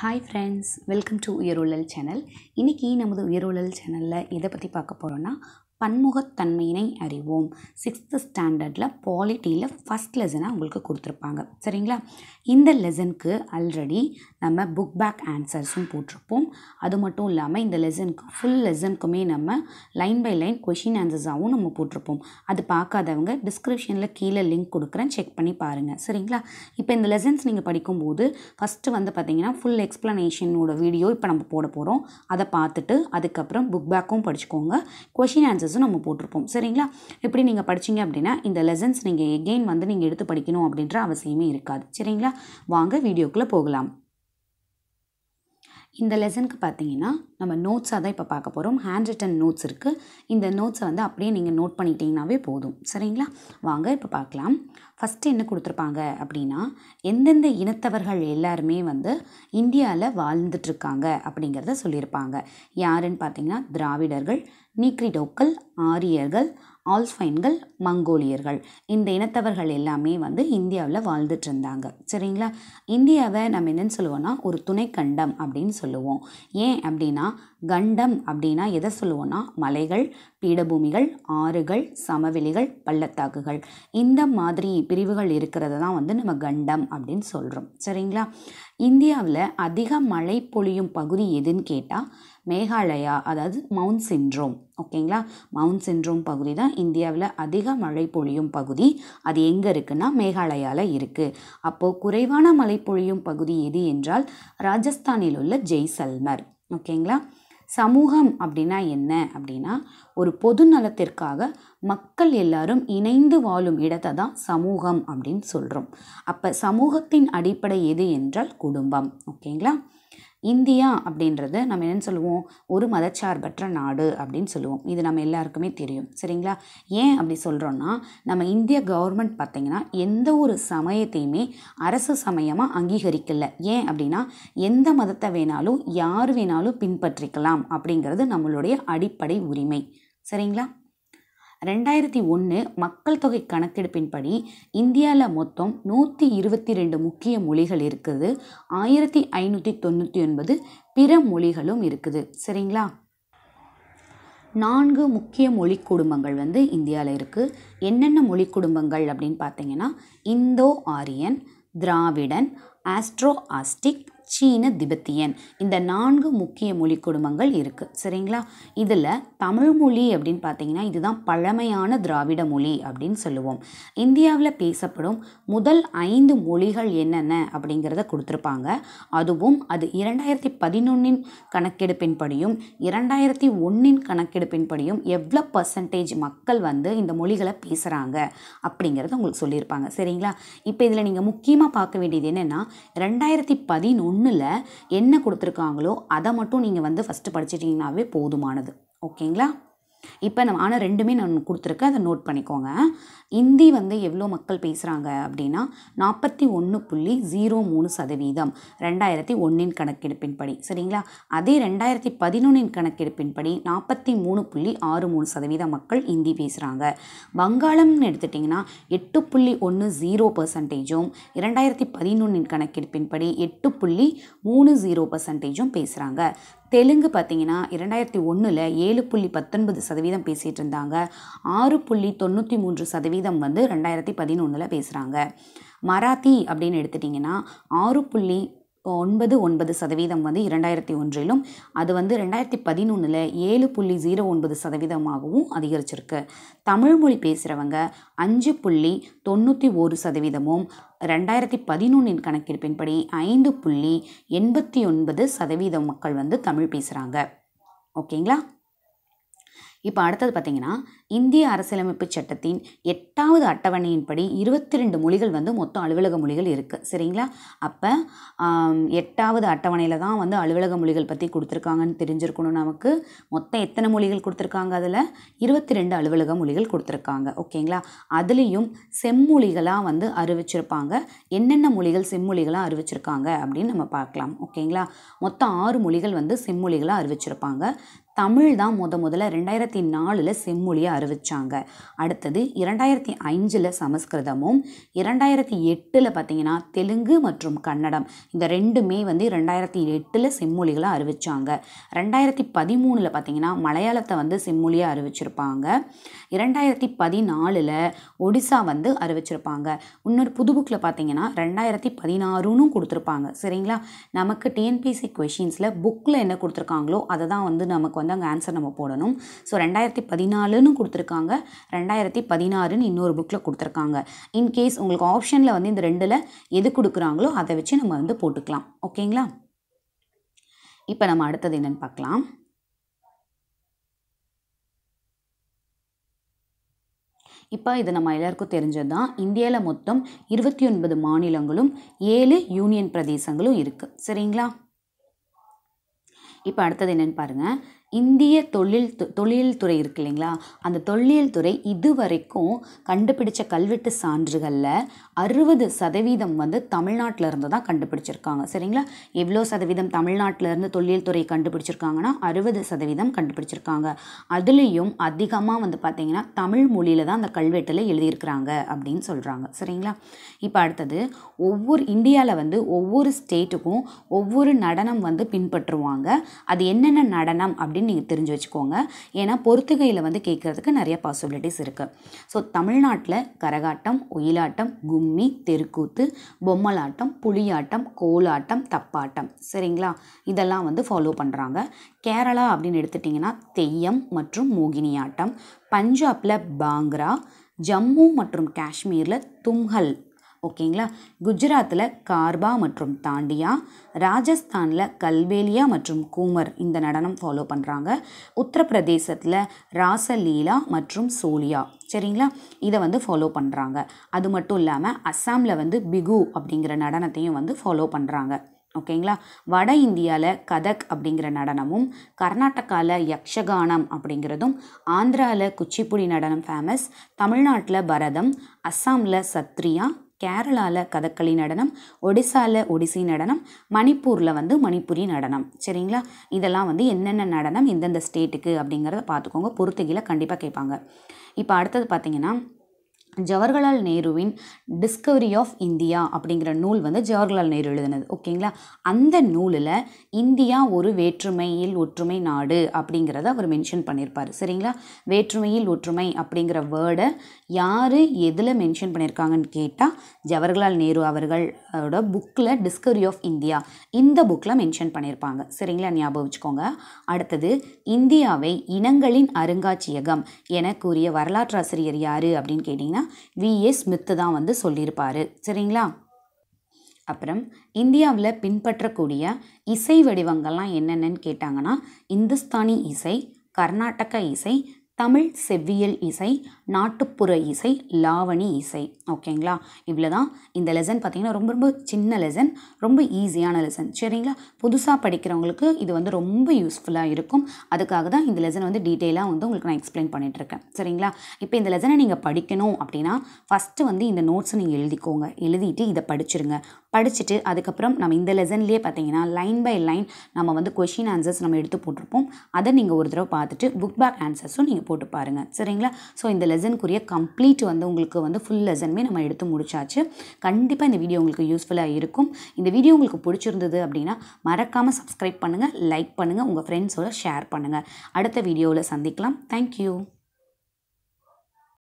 hi friends welcome to உயர் உயிரோழல் channel இன்றைக்கி நமது உயர் உயிரோழல் சேனலில் எதை பற்றி பார்க்க போகிறோன்னா பன்முகத்தன்மையினை அறிவோம் சிக்ஸ்த்து ஸ்டாண்டர்டில் பாலிட்டியில் ஃபஸ்ட் லெசனை உங்களுக்கு கொடுத்துருப்பாங்க சரிங்களா இந்த லெசனுக்கு ஆல்ரெடி நம்ம புக் பேக் ஆன்சர்ஸும் போட்டிருப்போம் அது மட்டும் இல்லாமல் இந்த லெசனுக்கு ஃபுல் லெசனுக்குமே நம்ம லைன் பை லைன் கொஷின் ஆன்சர்ஸாகவும் நம்ம போட்டிருப்போம் அது பார்க்காதவங்க டிஸ்கிரிப்ஷனில் கீழே லிங்க் கொடுக்குறேன் செக் பண்ணி பாருங்கள் சரிங்களா இப்போ இந்த லெசன்ஸ் நீங்கள் படிக்கும்போது ஃபஸ்ட்டு வந்து பார்த்திங்கன்னா ஃபுல் எக்ஸ்ப்ளனேஷனோட வீடியோ இப்போ நம்ம போட போகிறோம் அதை பார்த்துட்டு அதுக்கப்புறம் புக் பேக்கும் படிச்சுக்கோங்க கொஷின் ஆன்சர்ஸ் ப்ராசஸும் நம்ம போட்டிருப்போம் சரிங்களா எப்படி நீங்கள் படிச்சிங்க அப்படின்னா இந்த லெசன்ஸ் நீங்கள் எகெயின் வந்து நீங்கள் எடுத்து படிக்கணும் அப்படின்ற அவசியமே இருக்காது சரிங்களா வாங்க வீடியோக்குள்ளே போகலாம் இந்த லெசனுக்கு பார்த்தீங்கன்னா நம்ம நோட்ஸாக தான் இப்போ பார்க்க போகிறோம் ஹேண்ட் ரிட்டன் நோட்ஸ் இருக்குது இந்த நோட்ஸை வந்து அப்படியே நீங்கள் நோட் பண்ணிட்டீங்கனாவே போதும் சரிங்களா வாங்க இப்போ பார்க்கலாம் ஃபஸ்ட்டு என்ன கொடுத்துருப்பாங்க அப்படின்னா எந்தெந்த இனத்தவர்கள் எல்லாருமே வந்து இந்தியாவில் வாழ்ந்துட்டுருக்காங்க அப்படிங்கிறத சொல்லியிருப்பாங்க யாருன்னு பார்த்தீங்கன்னா திராவிடர்கள் நீக்ரிடோக்கள் ஆரியர்கள் ஆல்ஸ்பைன்கள் மங்கோலியர்கள் இந்த இனத்தவர்கள் எல்லாமே வந்து இந்தியாவில் வாழ்ந்துட்டு இருந்தாங்க சரிங்களா இந்தியாவை நம்ம என்னென்னு சொல்லுவோம்னா ஒரு துணை கண்டம் அப்படின்னு சொல்லுவோம் ஏன் அப்படின்னா கண்டம் அப்படின்னா எதை சொல்லுவோம்னா மலைகள் பீடபூமிகள் ஆறுகள் சமவெளிகள் பள்ளத்தாக்குகள் இந்த மாதிரி பிரிவுகள் இருக்கிறது தான் வந்து நம்ம கண்டம் அப்படின்னு சொல்கிறோம் சரிங்களா இந்தியாவில் அதிக மழை பொழியும் பகுதி எதுன்னு கேட்டால் மேகாலயா அதாவது மவுண்ட் சின்ட்ரோம் ஓகேங்களா மவுண்ட் சென்ட்ரோம் பகுதி தான் இந்தியாவில் அதிக மழை பொழியும் பகுதி அது எங்கே இருக்குன்னா மேகாலயாவில் இருக்குது அப்போது குறைவான மழை பொழியும் பகுதி எது என்றால் ராஜஸ்தானில் உள்ள ஜெய்சல்மர் ஓகேங்களா சமூகம் அப்படின்னா என்ன அப்படின்னா ஒரு பொது நலத்திற்காக மக்கள் எல்லாரும் இணைந்து வாழும் இடத்தை தான் சமூகம் அப்படின்னு சொல்கிறோம் அப்போ சமூகத்தின் அடிப்படை எது என்றால் குடும்பம் ஓகேங்களா இந்தியா அப்படின்றது நம்ம என்னென்னு சொல்லுவோம் ஒரு மதச்சார்பற்ற நாடு அப்படின்னு சொல்லுவோம் இது நம்ம எல்லாருக்குமே தெரியும் சரிங்களா ஏன் அப்படி சொல்கிறோன்னா நம்ம இந்திய கவர்மெண்ட் பார்த்திங்கன்னா எந்த ஒரு சமயத்தையுமே அரசு சமயமாக அங்கீகரிக்கல ஏன் அப்படின்னா எந்த மதத்தை வேணாலும் யார் வேணாலும் பின்பற்றிக்கலாம் அப்படிங்கிறது நம்மளுடைய அடிப்படை உரிமை சரிங்களா ரெண்டாயிரத்தி ஒன்று மக்கள் தொகை கணக்கெடுப்பின்படி இந்தியாவில் மொத்தம் நூற்றி இருபத்தி ரெண்டு முக்கிய மொழிகள் இருக்குது ஆயிரத்தி ஐநூற்றி தொண்ணூற்றி ஒன்பது பிற மொழிகளும் இருக்குது சரிங்களா நான்கு முக்கிய மொழி குடும்பங்கள் வந்து இந்தியாவில் இருக்குது என்னென்ன மொழி குடும்பங்கள் அப்படின்னு பார்த்தீங்கன்னா இந்தோ ஆரியன் திராவிடன் ஆஸ்ட்ரோ ஆஸ்டிக் சீன திபெத்தியன் இந்த நான்கு முக்கிய மொழி குடும்பங்கள் இருக்குது சரிங்களா இதில் தமிழ் மொழி அப்படின்னு பார்த்தீங்கன்னா இதுதான் பழமையான திராவிட மொழி அப்படின்னு சொல்லுவோம் இந்தியாவில் பேசப்படும் முதல் ஐந்து மொழிகள் என்னென்ன அப்படிங்கிறத கொடுத்துருப்பாங்க அதுவும் அது இரண்டாயிரத்தி பதினொன்னின் கணக்கெடுப்பின்படியும் இரண்டாயிரத்தி ஒன்றின் கணக்கெடுப்பின்படியும் எவ்வளோ பர்சன்டேஜ் மக்கள் வந்து இந்த மொழிகளை பேசுகிறாங்க அப்படிங்கிறத உங்களுக்கு சொல்லியிருப்பாங்க சரிங்களா இப்போ இதில் நீங்கள் முக்கியமாக பார்க்க வேண்டியது என்னென்னா ரெண்டாயிரத்தி பதினொன்று ஒன்றில் என்ன கொடுத்துருக்காங்களோ அதை மட்டும் நீங்கள் வந்து ஃபஸ்ட்டு படிச்சிட்டிங்கனாவே போதுமானது ஓகேங்களா இப்போ நம்ம ஆனால் ரெண்டுமே நான் கொடுத்துருக்கேன் அதை நோட் பண்ணிக்கோங்க இந்தி வந்து எவ்வளோ மக்கள் பேசுகிறாங்க அப்படின்னா நாற்பத்தி ஒன்று புள்ளி ஜீரோ மூணு சதவீதம் ரெண்டாயிரத்தி ஒன்றின் கணக்கெடுப்பின்படி சரிங்களா அதே ரெண்டாயிரத்தி பதினொன்றின் கணக்கெடுப்பின்படி நாற்பத்தி மூணு புள்ளி ஆறு மூணு சதவீதம் மக்கள் இந்தி பேசுகிறாங்க வங்காளம்னு எடுத்துட்டிங்கன்னா எட்டு புள்ளி ஒன்று ஜீரோ பர்சன்டேஜும் இரண்டாயிரத்தி பதினொன்றின் கணக்கெடுப்பின்படி எட்டு புள்ளி மூணு ஜீரோ பர்சன்டேஜும் பேசுகிறாங்க தெலுங்கு பார்த்திங்கன்னா இரண்டாயிரத்தி ஒன்றில் ஏழு புள்ளி பத்தொன்பது சதவீதம் பேசிகிட்டு இருந்தாங்க ஆறு புள்ளி தொண்ணூற்றி மூன்று சதவீதம் வந்து ரெண்டாயிரத்தி பதினொன்றில் பேசுகிறாங்க மராத்தி அப்படின்னு எடுத்துட்டிங்கன்னா ஆறு புள்ளி ஒன்பது ஒன்பது சதவீதம் வந்து இரண்டாயிரத்தி ஒன்றிலும் அது வந்து ரெண்டாயிரத்தி பதினொன்றில் ஏழு புள்ளி ஜீரோ ஒன்பது சதவீதமாகவும் அதிகரிச்சிருக்கு தமிழ்மொழி பேசுகிறவங்க அஞ்சு புள்ளி தொண்ணூற்றி ஒரு சதவீதமும் ரெண்டாயிரத்தி பதினொன்றின் கணக்கெடுப்பின்படி ஐந்து புள்ளி எண்பத்தி ஒன்பது சதவீதம் மக்கள் வந்து தமிழ் பேசுகிறாங்க ஓகேங்களா இப்போ அடுத்தது பார்த்திங்கன்னா இந்திய அரசியலமைப்பு சட்டத்தின் எட்டாவது அட்டவணையின்படி இருபத்தி ரெண்டு மொழிகள் வந்து மொத்தம் அலுவலக மொழிகள் இருக்குது சரிங்களா அப்போ எட்டாவது அட்டவணையில் தான் வந்து அலுவலக மொழிகள் பற்றி கொடுத்துருக்காங்கன்னு தெரிஞ்சிருக்கணும் நமக்கு மொத்தம் எத்தனை மொழிகள் கொடுத்துருக்காங்க அதில் இருபத்தி ரெண்டு அலுவலக மொழிகள் கொடுத்துருக்காங்க ஓகேங்களா அதுலேயும் செம்மொழிகளாக வந்து அறிவிச்சிருப்பாங்க என்னென்ன மொழிகள் செம்மொழிகளாக அறிவிச்சிருக்காங்க அப்படின்னு நம்ம பார்க்கலாம் ஓகேங்களா மொத்தம் ஆறு மொழிகள் வந்து செம்மொழிகளாக அறிவிச்சிருப்பாங்க தமிழ் தான் முத முதல்ல ரெண்டாயிரத்தி நாலில் செம்மொழியை அறிவித்தாங்க அடுத்தது இரண்டாயிரத்தி அஞ்சில் சமஸ்கிருதமும் இரண்டாயிரத்தி எட்டில் பார்த்தீங்கன்னா தெலுங்கு மற்றும் கன்னடம் இந்த ரெண்டுமே வந்து ரெண்டாயிரத்தி எட்டில் செம்மொழிகளை அறிவித்தாங்க ரெண்டாயிரத்தி பதிமூணில் பார்த்தீங்கன்னா மலையாளத்தை வந்து செம்மொழியாக அறிவிச்சிருப்பாங்க இரண்டாயிரத்தி பதினாலில் ஒடிசா வந்து அறிவிச்சிருப்பாங்க இன்னொரு புது புக்கில் பார்த்திங்கன்னா ரெண்டாயிரத்தி பதினாறுன்னு கொடுத்துருப்பாங்க சரிங்களா நமக்கு டிஎன்பிசி கொஷின்ஸில் புக்கில் என்ன கொடுத்துருக்காங்களோ அதை தான் வந்து நமக்கு வந்து அங்கே ஆன்சர் நம்ம போடணும் ஸோ ரெண்டாயிரத்தி பதினாலுன்னு கொடுத்துருக்காங்க ரெண்டாயிரத்தி பதினாறுன்னு இன்னொரு புக்கில் கொடுத்துருக்காங்க இன்கேஸ் உங்களுக்கு ஆப்ஷனில் வந்து இந்த ரெண்டில் எது கொடுக்குறாங்களோ அதை வச்சு நம்ம வந்து போட்டுக்கலாம் ஓகேங்களா இப்போ நம்ம அடுத்தது என்னென்னு பார்க்கலாம் இப்போ இது நம்ம எல்லாருக்கும் தெரிஞ்சது தான் இந்தியாவில் மொத்தம் இருபத்தி ஒன்பது மாநிலங்களும் ஏழு யூனியன் பிரதேசங்களும் இருக்குது சரிங்களா இப்போ அடுத்தது என்னென்னு பாருங்கள் இந்திய தொழில் தொழில் துறை இருக்கு இல்லைங்களா அந்த தொல்லியல் துறை இது வரைக்கும் கண்டுபிடிச்ச கல்வெட்டு சான்றுகளில் அறுபது சதவீதம் வந்து தமிழ்நாட்டில் இருந்து தான் கண்டுபிடிச்சிருக்காங்க சரிங்களா எவ்வளோ சதவீதம் தமிழ்நாட்டில் இருந்து தொல்லியல் துறை கண்டுபிடிச்சிருக்காங்கன்னா அறுபது சதவீதம் கண்டுபிடிச்சிருக்காங்க அதுலேயும் அதிகமாக வந்து பார்த்திங்கன்னா தமிழ் மொழியில் தான் அந்த கல்வெட்டில் எழுதியிருக்கிறாங்க அப்படின்னு சொல்கிறாங்க சரிங்களா இப்போ அடுத்தது ஒவ்வொரு இந்தியாவில் வந்து ஒவ்வொரு ஸ்டேட்டுக்கும் ஒவ்வொரு நடனம் வந்து பின்பற்றுவாங்க அது என்னென்ன நடனம் அப்படின்னு அப்படின்னு நீங்கள் தெரிஞ்சு வச்சுக்கோங்க ஏன்னா பொறுத்துகையில் வந்து கேட்குறதுக்கு நிறைய பாசிபிலிட்டிஸ் இருக்குது ஸோ தமிழ்நாட்டில் கரகாட்டம் ஒயிலாட்டம் கும்மி தெருக்கூத்து பொம்மலாட்டம் புலியாட்டம் கோலாட்டம் தப்பாட்டம் சரிங்களா இதெல்லாம் வந்து ஃபாலோ பண்ணுறாங்க கேரளா அப்படின்னு எடுத்துட்டிங்கன்னா தெய்யம் மற்றும் மோகினியாட்டம் பஞ்சாபில் பாங்க்ரா ஜம்மு மற்றும் காஷ்மீரில் தும்ஹல் ஓகேங்களா குஜராத்தில் கார்பா மற்றும் தாண்டியா ராஜஸ்தானில் கல்வேலியா மற்றும் கூமர் இந்த நடனம் ஃபாலோ பண்ணுறாங்க உத்தரப்பிரதேசத்தில் ராசலீலா மற்றும் சோலியா சரிங்களா இதை வந்து ஃபாலோ பண்ணுறாங்க அது மட்டும் இல்லாமல் அஸ்ஸாமில் வந்து பிகு அப்படிங்கிற நடனத்தையும் வந்து ஃபாலோ பண்ணுறாங்க ஓகேங்களா வட இந்தியாவில் கதக் அப்படிங்கிற நடனமும் கர்நாடகாவில் யக்ஷகானம் அப்படிங்கிறதும் ஆந்திராவில் குச்சிப்புடி நடனம் ஃபேமஸ் தமிழ்நாட்டில் பரதம் அஸ்ஸாமில் சத்ரியா கேரளாவில் கதக்களி நடனம் ஒடிசாவில் ஒடிசி நடனம் மணிப்பூரில் வந்து மணிப்புரி நடனம் சரிங்களா இதெல்லாம் வந்து என்னென்ன நடனம் எந்தெந்த ஸ்டேட்டுக்கு அப்படிங்கிறத பார்த்துக்கோங்க பொறுத்துகையில் கண்டிப்பாக கேட்பாங்க இப்போ அடுத்தது பார்த்திங்கன்னா ஜவஹர்லால் நேருவின் டிஸ்கவரி ஆஃப் இந்தியா அப்படிங்கிற நூல் வந்து ஜவஹர்லால் நேரு எழுதினது ஓகேங்களா அந்த நூலில் இந்தியா ஒரு வேற்றுமையில் ஒற்றுமை நாடு அப்படிங்கிறத அவர் மென்ஷன் பண்ணியிருப்பார் சரிங்களா வேற்றுமையில் ஒற்றுமை அப்படிங்கிற வேர்டை யார் எதில் மென்ஷன் பண்ணியிருக்காங்கன்னு கேட்டால் ஜவஹர்லால் நேரு அவர்களோட புக்கில் டிஸ்கவரி ஆஃப் இந்தியா இந்த புக்கில் மென்ஷன் பண்ணியிருப்பாங்க சரிங்களா ஞாபகம் வச்சுக்கோங்க அடுத்தது இந்தியாவை இனங்களின் அருங்காட்சியகம் என கூறிய ஆசிரியர் யார் அப்படின்னு கேட்டிங்கன்னா பார்த்தீங்கன்னா ஏ ஸ்மித்து தான் வந்து சொல்லியிருப்பார் சரிங்களா அப்புறம் இந்தியாவில் பின்பற்றக்கூடிய இசை வடிவங்கள்லாம் என்னென்னு கேட்டாங்கன்னா இந்துஸ்தானி இசை கர்நாடக இசை தமிழ் செவ்வியல் இசை நாட்டுப்புற இசை லாவணி இசை ஓகேங்களா இவ்வளோ தான் இந்த லெசன் பார்த்திங்கன்னா ரொம்ப ரொம்ப சின்ன லெசன் ரொம்ப ஈஸியான லெசன் சரிங்களா புதுசாக படிக்கிறவங்களுக்கு இது வந்து ரொம்ப யூஸ்ஃபுல்லாக இருக்கும் அதுக்காக தான் இந்த லெசன் வந்து டீட்டெயிலாக வந்து உங்களுக்கு நான் எக்ஸ்பிளைன் பண்ணிகிட்ருக்கேன் சரிங்களா இப்போ இந்த லெசனை நீங்கள் படிக்கணும் அப்படின்னா ஃபஸ்ட்டு வந்து இந்த நோட்ஸை நீங்கள் எழுதிக்கோங்க எழுதிட்டு இதை படிச்சிருங்க படிச்சுட்டு அதுக்கப்புறம் நம்ம இந்த லெசன்லேயே பார்த்தீங்கன்னா லைன் பை லைன் நம்ம வந்து கொஷின் ஆன்சர்ஸ் நம்ம எடுத்து போட்டிருப்போம் அதை நீங்கள் ஒரு தடவை பார்த்துட்டு புக் பேக் ஆன்சர்ஸும் நீங்கள் போட்டு பாருங்கள் சரிங்களா ஸோ இந்த லெசன் லெசனுக்குரிய கம்ப்ளீட் வந்து உங்களுக்கு வந்து ஃபுல் லெசனுமே நம்ம எடுத்து முடிச்சாச்சு கண்டிப்பாக இந்த வீடியோ உங்களுக்கு யூஸ்ஃபுல்லாக இருக்கும் இந்த வீடியோ உங்களுக்கு பிடிச்சிருந்தது அப்படின்னா மறக்காமல் சப்ஸ்கிரைப் பண்ணுங்கள் லைக் பண்ணுங்கள் உங்கள் ஃப்ரெண்ட்ஸோட ஷேர் பண்ணுங்கள் அடுத்த வீடியோவில் சந்திக்கலாம் தேங்க்யூ